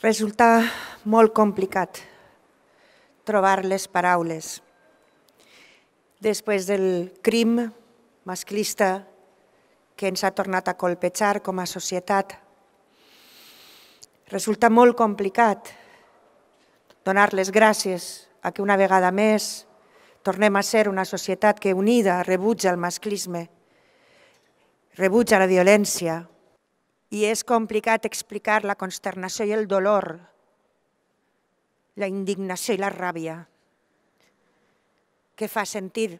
Resulta molt complicat trobar les paraules. Després del crim masclista que ens ha tornat a colpejar com a societat, resulta molt complicat donar les gràcies a que una vegada més tornem a ser una societat que unida rebutja el masclisme, rebutja la violència, i és complicat explicar la consternació i el dolor, la indignació i la ràbia que fa sentir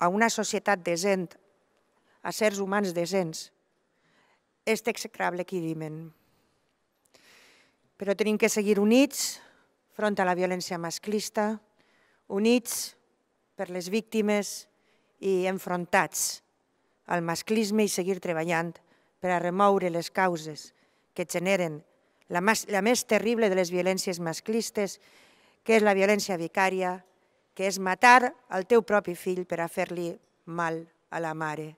a una societat decent, a sers humans decents, este execrable equirimen. Però tenim que seguir units front a la violència masclista, units per les víctimes i enfrontats al masclisme i seguir treballant per a remoure les causes que generen la, mas, la més terrible de les violències masclistes, que és la violència vicària, que és matar el teu propi fill per a fer-li mal a la mare,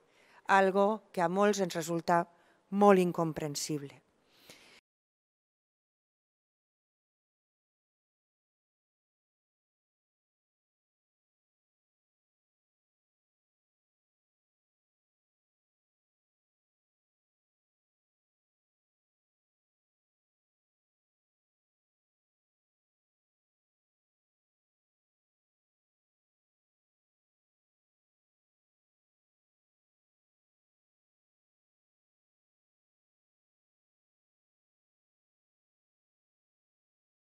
algo que a molts ens resulta molt incomprensible.